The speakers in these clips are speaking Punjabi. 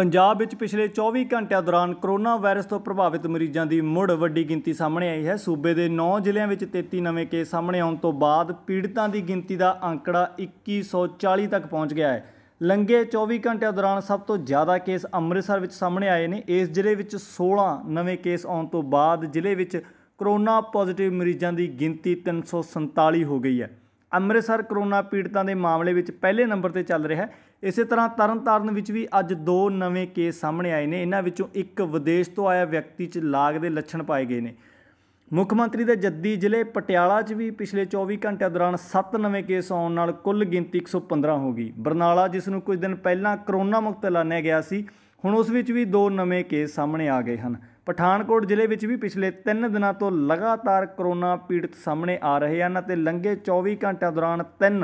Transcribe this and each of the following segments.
ਪੰਜਾਬ ਵਿੱਚ ਪਿਛਲੇ 24 ਘੰਟਿਆਂ ਦੌਰਾਨ ਕਰੋਨਾ ਵਾਇਰਸ ਤੋਂ ਪ੍ਰਭਾਵਿਤ ਮਰੀਜ਼ਾਂ ਦੀ ਮੁੜ ਵੱਡੀ ਗਿਣਤੀ ਸਾਹਮਣੇ ਆਈ ਹੈ ਸੂਬੇ ਦੇ 9 ਜ਼ਿਲ੍ਹਿਆਂ ਵਿੱਚ 33 ਨਵੇਂ ਕੇਸ ਸਾਹਮਣੇ ਆਉਣ ਤੋਂ ਬਾਅਦ ਪੀੜਤਾਂ ਦੀ ਗਿਣਤੀ ਦਾ ਅੰਕੜਾ 2140 ਤੱਕ ਪਹੁੰਚ ਗਿਆ ਹੈ ਲੰਘੇ 24 ਘੰਟਿਆਂ ਦੌਰਾਨ ਸਭ ਤੋਂ ਜ਼ਿਆਦਾ ਕੇਸ ਅੰਮ੍ਰਿਤਸਰ ਵਿੱਚ ਸਾਹਮਣੇ ਆਏ ਨੇ ਇਸ ਜ਼ਿਲ੍ਹੇ ਵਿੱਚ 16 ਨਵੇਂ ਕੇਸ ਆਉਣ ਤੋਂ ਬਾਅਦ ਜ਼ਿਲ੍ਹੇ ਵਿੱਚ ਕਰੋਨਾ ਪੋਜ਼ਿਟਿਵ ਮਰੀਜ਼ਾਂ ਦੀ ਗਿਣਤੀ 347 ਹੋ ਗਈ ਹੈ ਅੰਮ੍ਰਿਤਸਰ ਕਰੋਨਾ ਪੀੜਤਾਂ ਦੇ ਮਾਮਲੇ ਵਿੱਚ ਪਹਿਲੇ ਨੰਬਰ ਤੇ ਚੱਲ ਰਿਹਾ ਹੈ ਇਸੇ ਤਰ੍ਹਾਂ ਤਰਨਤਾਰਨ ਵਿੱਚ ਵੀ ਅੱਜ ਦੋ ਨਵੇਂ ਕੇਸ ਸਾਹਮਣੇ ਆਏ ਨੇ ਇਹਨਾਂ ਵਿੱਚੋਂ ਇੱਕ ਵਿਦੇਸ਼ ਤੋਂ ਆਇਆ ਵਿਅਕਤੀ 'ਚ ਲਾਗ ਦੇ ਲੱਛਣ ਪਾਏ ਗਏ ਨੇ ਮੁੱਖ ਮੰਤਰੀ ਦੇ ਜੱਦੀ ਜ਼ਿਲ੍ਹੇ ਪਟਿਆਲਾ 'ਚ ਵੀ ਪਿਛਲੇ 24 ਘੰਟਿਆਂ ਦੌਰਾਨ 7 ਨਵੇਂ ਕੇਸ ਆਉਣ ਨਾਲ ਕੁੱਲ ਗਿਣਤੀ 115 ਹੋ ਗਈ ਬਰਨਾਲਾ ਜਿਸ ਨੂੰ ਕੁਝ ਦਿਨ ਪਹਿਲਾਂ ਕਰੋਨਾ ਮੁਕਤ ਐਲਾਨਿਆ ਗਿਆ ਸੀ ਹੁਣ ਉਸ ਵਿੱਚ ਵੀ ਦੋ ਨਵੇਂ ਕੇਸ ਸਾਹਮਣੇ ਆ ਗਏ ਹਨ ਪਠਾਨਕੋਟ ਜ਼ਿਲ੍ਹੇ ਵਿੱਚ ਵੀ ਪਿਛਲੇ 3 ਦਿਨਾਂ ਤੋਂ ਲਗਾਤਾਰ ਕਰੋਨਾ ਪੀੜਤ ਸਾਹਮਣੇ ਆ ਰਹੇ ਹਨ ਅਤੇ ਲੰਘੇ 24 ਘੰਟਿਆਂ ਦੌਰਾਨ 3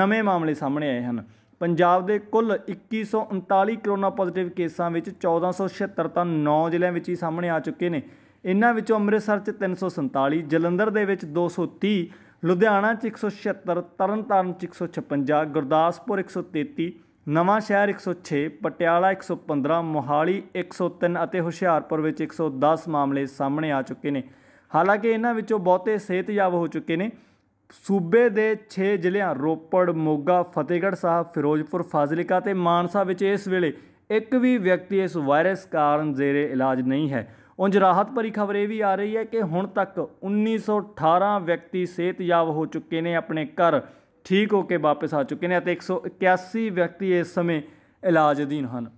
ਨਵੇਂ ਮਾਮਲੇ ਸਾਹਮਣੇ ਆਏ ਹਨ ਪੰਜਾਬ ਦੇ ਕੁੱਲ 2139 ਕਰੋਨਾ ਪੋਜ਼ਿਟਿਵ ਕੇਸਾਂ ਵਿੱਚ 1476 ਤਾਂ 9 ਜ਼ਿਲ੍ਹਿਆਂ ਵਿੱਚ ਹੀ ਸਾਹਮਣੇ ਆ ਚੁੱਕੇ ਨੇ ਇਹਨਾਂ ਵਿੱਚੋਂ ਅੰਮ੍ਰਿਤਸਰ 'ਚ 347 ਜਲੰਧਰ ਦੇ ਵਿੱਚ 230 ਲੁਧਿਆਣਾ 'ਚ 176 ਤਰਨਤਾਰਨ 'ਚ 156 ਗੁਰਦਾਸਪੁਰ 133 ਨਵਾਂ ਸ਼ਹਿਰ 106 ਪਟਿਆਲਾ 115 ਮੋਹਾਲੀ 103 ਅਤੇ ਹੁਸ਼ਿਆਰਪੁਰ ਵਿੱਚ 110 ਮਾਮਲੇ ਸਾਹਮਣੇ ਆ ਚੁੱਕੇ ਨੇ ਹਾਲਾਂਕਿ ਇਹਨਾਂ ਵਿੱਚੋਂ ਬਹੁਤੇ ਸਿਹਤਯਾਬ ਹੋ ਚੁੱਕੇ ਨੇ ਸੂਬੇ ਦੇ 6 ਜ਼ਿਲ੍ਹਿਆਂ ਰੋਪੜ ਮੋਗਾ ਫਤਿਹਗੜ੍ਹ ਸਾਹਿਬ ਫਿਰੋਜ਼ਪੁਰ ਫਾਜ਼ਿਲਕਾ ਤੇ ਮਾਨਸਾ ਵਿੱਚ ਇਸ ਵੇਲੇ ਇੱਕ ਵੀ ਵਿਅਕਤੀ ਇਸ ਵਾਇਰਸ ਕਾਰਨ ਜ਼ੇਰੇ ਇਲਾਜ ਨਹੀਂ ਹੈ ਉੰਜ ਰਾਹਤ ਭਰੀ ਖਬਰ ਇਹ ਵੀ ਆ ਰਹੀ ਹੈ ਕਿ ਹੁਣ ਤੱਕ 1918 ਵਿਅਕਤੀ ਸਿਹਤਯਾਬ ਹੋ ਚੁੱਕੇ ਨੇ ਆਪਣੇ ਘਰ ਠੀਕ ਹੋ ਕੇ ਵਾਪਸ ਆ ਚੁੱਕੇ ਨੇ ਅਤੇ 181 ਵਿਅਕਤੀ ਇਸ ਸਮੇਂ ਇਲਾਜ ਅਧੀਨ ਹਨ